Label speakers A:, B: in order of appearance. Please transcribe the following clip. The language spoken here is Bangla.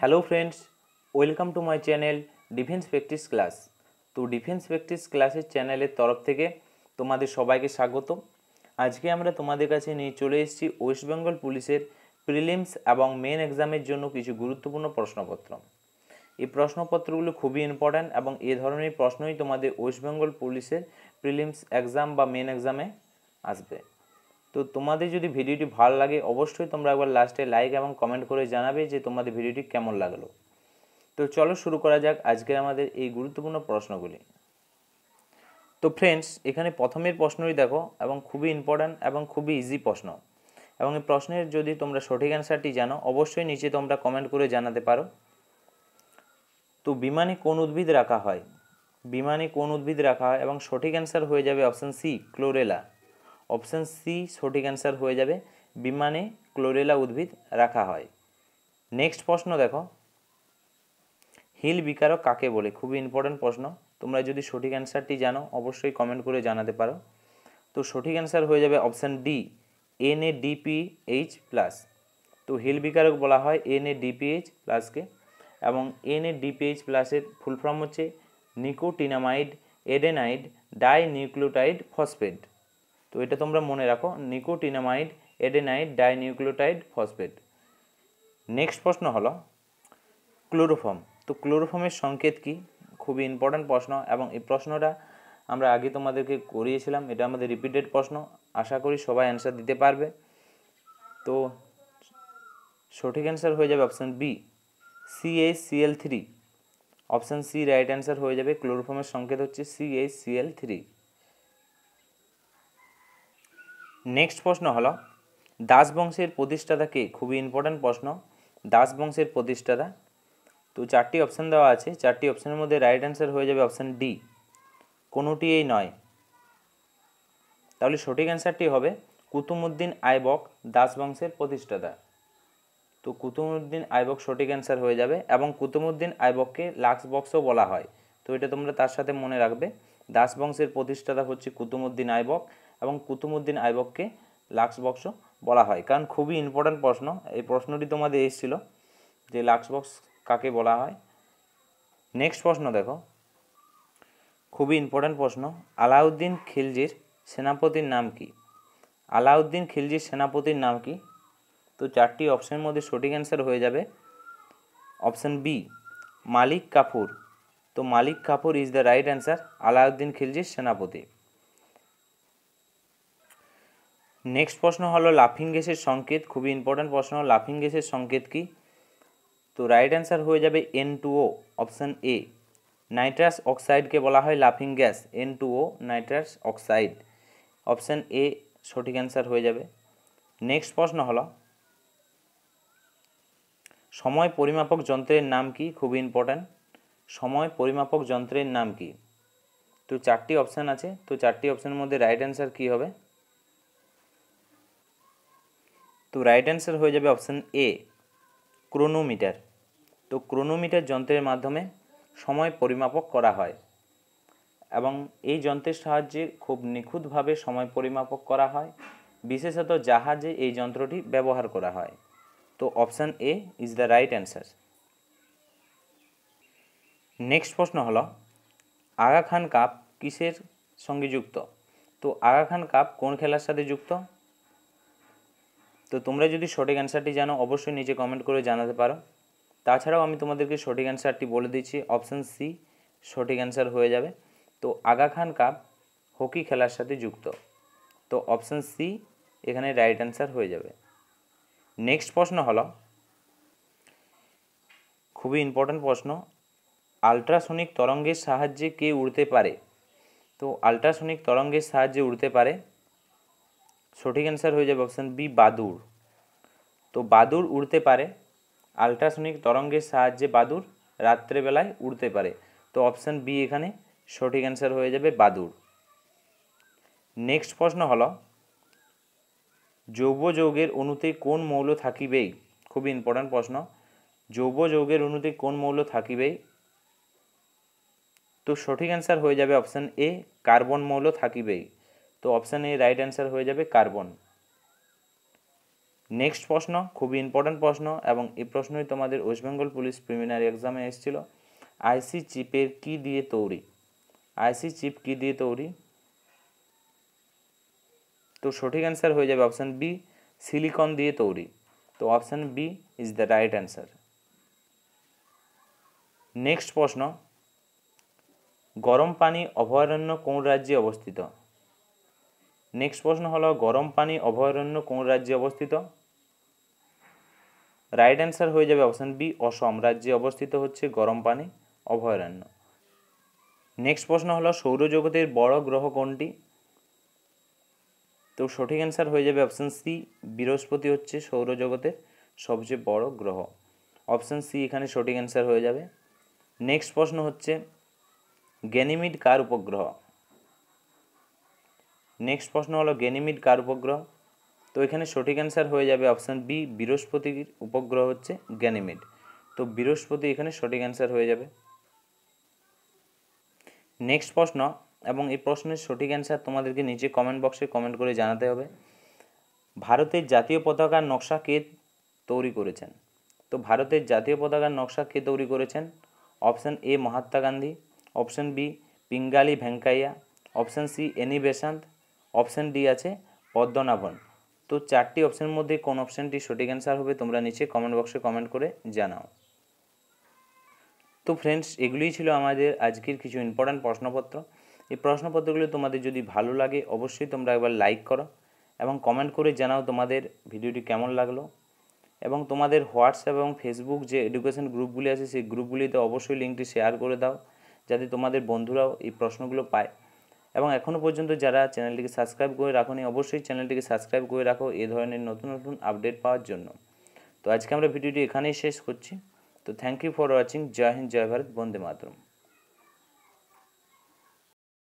A: hello friends welcome to my channel defence practice class তো ডিফেন্স প্র্যাকটিস ক্লাসের চ্যানেলের তরফ থেকে তোমাদের সবাইকে স্বাগত আজকে আমরা তোমাদের কাছে নিয়ে চলে এসেছি ওয়েস্টবেঙ্গল পুলিশের প্রিলিমস এবং মেন এক্সামের জন্য কিছু গুরুত্বপূর্ণ প্রশ্নপত্র এই প্রশ্নপত্রগুলো খুবই ইম্পর্ট্যান্ট এবং এ ধরনের প্রশ্নই তোমাদের ওয়েস্টবেঙ্গল পুলিশের প্রিলিমস এক্সাম বা মেন এক্সামে আসবে তো তোমাদের যদি ভিডিওটি ভালো লাগে অবশ্যই তোমরা একবার লাস্টে লাইক এবং কমেন্ট করে জানাবে যে তোমাদের ভিডিওটি কেমন লাগলো তো চলো শুরু করা যাক আজকের আমাদের এই গুরুত্বপূর্ণ প্রশ্নগুলি তো ফ্রেন্ডস এখানে প্রথমের প্রশ্নই দেখো এবং খুবই ইম্পর্ট্যান্ট এবং খুবই ইজি প্রশ্ন এবং এই প্রশ্নের যদি তোমরা সঠিক অ্যান্সারটি জানো অবশ্যই নিচে তোমরা কমেন্ট করে জানাতে পারো তো বিমানে কোন উদ্ভিদ রাখা হয় বিমানে কোন উদ্ভিদ রাখা হয় এবং সঠিক অ্যান্সার হয়ে যাবে option C chlorella option C সঠিক অ্যান্সার হয়ে যাবে বিমানে ক্লোরেলা উদ্ভিদ রাখা হয় নেক্সট প্রশ্ন দেখো হিল বিকারক কাকে বলে খুবই ইম্পর্ট্যান্ট প্রশ্ন তোমরা যদি সঠিক অ্যান্সারটি জানো অবশ্যই কমেন্ট করে জানাতে পারো তো সঠিক অ্যান্সার হয়ে যাবে option D N A DPH plus তো হিল বিকারক বলা হয় এন এ ডিপিএইচ প্লাসকে এবং এন এ ডিপিএইচ প্লাসের ফুল ফর্ম হচ্ছে নিকোটিনামাইড এডেনাইড নিউক্লোটাইড ফসফেট তো এটা তোমরা মনে রাখো nicotinamide adenine dinucleotide phosphate next প্রশ্ন হলো ক্লোরোফর্ম তো ক্লোরোফর্মের সংকেত কি খুবই ইম্পর্ট্যান্ট প্রশ্ন এবং এই প্রশ্নটা আমরা আগে তোমাদেরকে করিয়েছিলাম এটা আমাদের রিপিটেড প্রশ্ন আশা করি সবাই অ্যান্সার দিতে পারবে তো সঠিক অ্যান্সার হয়ে যাবে option B CH CL three option C right answer হয়ে যাবে ক্লোরোফর্মের সংকেত হচ্ছে সিএইচ সিএল থ্রি নেক্সট প্রশ্ন হলো দাসবংশের প্রতিষ্ঠাতা কে খুবই ইম্পর্ট্যান্ট প্রশ্ন দাসবংশের প্রতিষ্ঠাতা তো চারটি অপশান দেওয়া আছে চারটি অপশানের মধ্যে রাইট অ্যান্সার হয়ে যাবে অপশান ডি কোনোটি এই নয় তাহলে সঠিক অ্যান্সারটি হবে কুতুমুদ্দিন আইবক দাসবংশের প্রতিষ্ঠাতা তো কুতুমুদ্দিন আইবক সঠিক অ্যান্সার হয়ে যাবে এবং কুতুমুদ্দিন আইবককে লাক্স বক্সও বলা হয় তো এটা তোমরা তার সাথে মনে রাখবে দাসবংশের প্রতিষ্ঠাতা হচ্ছে কুতুমুদ্দিন আইবক এবং কুতুমুদ্দিন আইবককে লাক্স বক্স বলা হয় কারণ খুবই ইম্পর্ট্যান্ট প্রশ্ন এই প্রশ্নটি তোমাদের এসেছিল যে লাক্স বক্স কাকে বলা হয় নেক্সট প্রশ্ন দেখো খুবই ইম্পর্ট্যান্ট প্রশ্ন আলাউদ্দিন খিলজির সেনাপতির নাম কি আলাউদ্দিন খিলজির সেনাপতির নাম কি তো চারটি অপশনের মধ্যে সঠিক অ্যান্সার হয়ে যাবে অপশান বি মালিক কাপুর তো Malik Kafur is the right answer Alauddin খিলজির সেনাপতি নেক্সট প্রশ্ন হলো লাফিং গ্যাসের সংকেত খুবই ইম্পর্ট্যান্ট প্রশ্ন লাফিং গ্যাসের সংকেত কি তো রাইট অ্যান্সার হয়ে যাবে N two O option A nitrous অক্সাইডকে বলা হয় লাফিং gas N two O nitrous oxide option A সঠিক অ্যান্সার হয়ে যাবে নেক্সট প্রশ্ন হলো সময় পরিমাপক যন্ত্রের নাম কি খুবই ইম্পর্ট্যান্ট সময় পরিমাপক যন্ত্রের নাম কি তো চারটি অপশান আছে তো চারটি অপশানের মধ্যে রাইট অ্যান্সার কী হবে তো রাইট অ্যান্সার হয়ে যাবে অপশান এ ক্রোনোমিটার তো ক্রোনোমিটার যন্ত্রের মাধ্যমে সময় পরিমাপক করা হয় এবং এই যন্ত্রের সাহায্যে খুব নিখুঁতভাবে সময় পরিমাপক করা হয় বিশেষত জাহাজে এই যন্ত্রটি ব্যবহার করা হয় তো option A is the right answer next প্রশ্ন হল আগা খান কাপ কিসের সঙ্গে যুক্ত তো আগা খান কাপ কোন খেলার সাথে যুক্ত তো তোমরা যদি সঠিক অ্যান্সারটি জানো অবশ্যই নিচে কমেন্ট করে জানাতে পারো তাছাড়াও আমি তোমাদেরকে সঠিক অ্যান্সারটি বলে দিচ্ছি অপশান সি সঠিক অ্যান্সার হয়ে যাবে তো আগা খান কাপ হকি খেলার সাথে যুক্ত তো অপশান সি এখানে রাইট অ্যান্সার হয়ে যাবে নেক্সট প্রশ্ন হলো খুবই ইম্পর্ট্যান্ট প্রশ্ন আল্ট্রাসোনিক তরঙ্গের সাহায্যে কে উড়তে পারে তো আল্ট্রাসোনিক তরঙ্গের সাহায্যে উড়তে পারে সঠিক অ্যান্সার হয়ে যাবে অপশান বি বাদুর তো বাদুর উড়তে পারে আল্ট্রাসোনিক তরঙ্গের সাহায্যে বাদুর রাত্রেবেলায় উড়তে পারে তো অপশান বি এখানে সঠিক অ্যান্সার হয়ে যাবে বাদুর নেক্সট প্রশ্ন হল যৌব যৌগের অণুতে কোন মৌল থাকিবেই খুবই ইম্পর্ট্যান্ট প্রশ্ন যৌব যৌগের অণুতে কোন মৌল থাকিবেই তো সঠিক অ্যান্সার হয়ে যাবে অপশান এ কার্বন মৌল থাকিবেই তো অপশান এ রাইট অ্যান্সার হয়ে যাবে কার্বন নেক্সট প্রশ্ন খুবই ইম্পর্ট্যান্ট প্রশ্ন এবং এই প্রশ্নই তোমাদের ওয়েস্ট পুলিশ প্রিলিমিনারি এক্সামে এসেছিল আইসি চিপের কি দিয়ে তৈরি আইসি চিপ কি দিয়ে তৈরি তো সঠিক অ্যান্সার হয়ে যাবে অপশান বি সিলিকন দিয়ে তৈরি তো option B is the right answer next প্রশ্ন গরম পানি অভয়ারণ্য কোন রাজ্যে অবস্থিত নেক্সট প্রশ্ন হলো গরম পানি অভয়ারণ্য কোন রাজ্যে অবস্থিত রাইট অ্যান্সার হয়ে যাবে অপশান বি অসম রাজ্যে অবস্থিত হচ্ছে গরম পানি অভয়ারণ্য নেক্সট প্রশ্ন হলো সৌরজগতের বড় গ্রহ কোনটি তো সঠিক অ্যান্সার হয়ে যাবে অপশান সি বৃহস্পতি হচ্ছে সৌরজগতের সবচেয়ে বড় গ্রহ অপশান সি এখানে সঠিক অ্যান্সার হয়ে যাবে নেক্সট প্রশ্ন হচ্ছে গ্যানিমিড কার উপগ্রহ নেক্সট প্রশ্ন হলো গেনিমিড কার উপগ্রহ তো এখানে সঠিক অ্যান্সার হয়ে যাবে অপশান বি বৃহস্পতির উপগ্রহ হচ্ছে গ্যানিমিড তো বৃহস্পতি এখানে সঠিক অ্যান্সার হয়ে যাবে নেক্সট প্রশ্ন এবং এই প্রশ্নের সঠিক অ্যান্সার তোমাদেরকে নিচে কমেন্ট বক্সে কমেন্ট করে জানাতে হবে ভারতের জাতীয় পতাকার নকশা কে তৈরি করেছেন তো ভারতের জাতীয় পতাকার নকশা কে তৈরি করেছেন option A Mahatma Gandhi option B Pingali Venkayya option C Annie Besant option D আছে পদ্মনাভন তো চারটি অপশানের মধ্যে কোন অপশানটি সঠিক অ্যান্সার হবে তোমরা নিচে কমেন্ট বক্সে কমেন্ট করে জানাও তো ফ্রেন্ডস এগুলিই ছিল আমাদের আজকের কিছু ইম্পর্ট্যান্ট প্রশ্নপত্র এই প্রশ্নপত্রগুলো তোমাদের যদি ভালো লাগে অবশ্যই তোমরা একবার লাইক করো এবং কমেন্ট করে জানাও তোমাদের ভিডিওটি কেমন লাগলো এবং তোমাদের হোয়াটসঅ্যাপ এবং ফেসবুক যে এডুকেশন গ্রুপগুলি আছে সেই গ্রুপগুলিতে অবশ্যই লিঙ্কটি শেয়ার করে দাও যাতে তোমাদের বন্ধুরাও এই প্রশ্নগুলো পায় এবং এখনও পর্যন্ত যারা চ্যানেলটিকে সাবস্ক্রাইব করে রাখুনি অবশ্যই চ্যানেলটিকে সাবস্ক্রাইব করে রাখো এই ধরনের নতুন নতুন আপডেট পাওয়ার জন্য তো আজকে আমরা ভিডিওটি এখানেই শেষ করছি তো thank you for watching Jai Hind Jai Bharat Vande Mataram